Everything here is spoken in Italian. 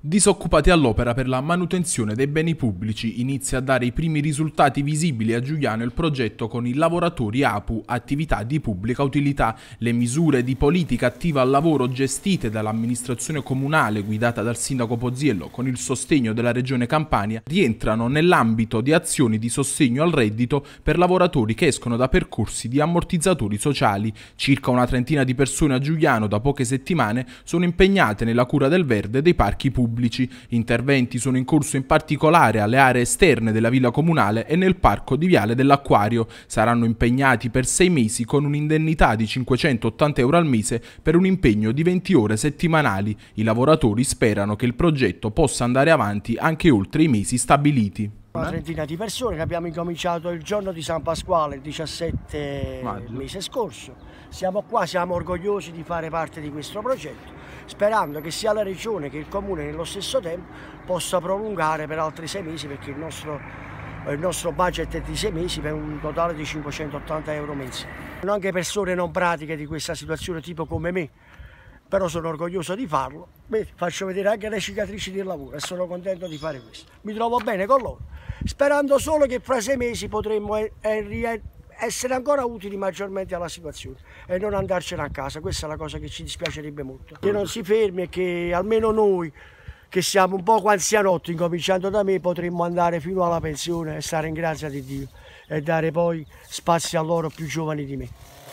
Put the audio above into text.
Disoccupati all'opera per la manutenzione dei beni pubblici, inizia a dare i primi risultati visibili a Giuliano il progetto con i lavoratori APU, attività di pubblica utilità. Le misure di politica attiva al lavoro gestite dall'amministrazione comunale guidata dal sindaco Poziello con il sostegno della regione Campania rientrano nell'ambito di azioni di sostegno al reddito per lavoratori che escono da percorsi di ammortizzatori sociali. Circa una trentina di persone a Giuliano da poche settimane sono impegnate nella cura del verde dei parchi pubblici pubblici. Interventi sono in corso in particolare alle aree esterne della villa comunale e nel parco di Viale dell'Acquario. Saranno impegnati per sei mesi con un'indennità di 580 euro al mese per un impegno di 20 ore settimanali. I lavoratori sperano che il progetto possa andare avanti anche oltre i mesi stabiliti una trentina di persone che abbiamo incominciato il giorno di San Pasquale, il 17 Maggio. mese scorso. Siamo qua, siamo orgogliosi di fare parte di questo progetto, sperando che sia la Regione che il Comune nello stesso tempo possa prolungare per altri sei mesi perché il nostro, eh, il nostro budget è di sei mesi per un totale di 580 euro mensili. Sono Anche persone non pratiche di questa situazione tipo come me però sono orgoglioso di farlo, Beh, faccio vedere anche le cicatrici del lavoro e sono contento di fare questo. Mi trovo bene con loro, sperando solo che fra sei mesi potremmo eh, eh, eh, essere ancora utili maggiormente alla situazione e non andarcene a casa, questa è la cosa che ci dispiacerebbe molto. Che non si fermi e che almeno noi che siamo un po' anzianotti, incominciando da me, potremmo andare fino alla pensione e stare in grazia di Dio e dare poi spazio a loro più giovani di me.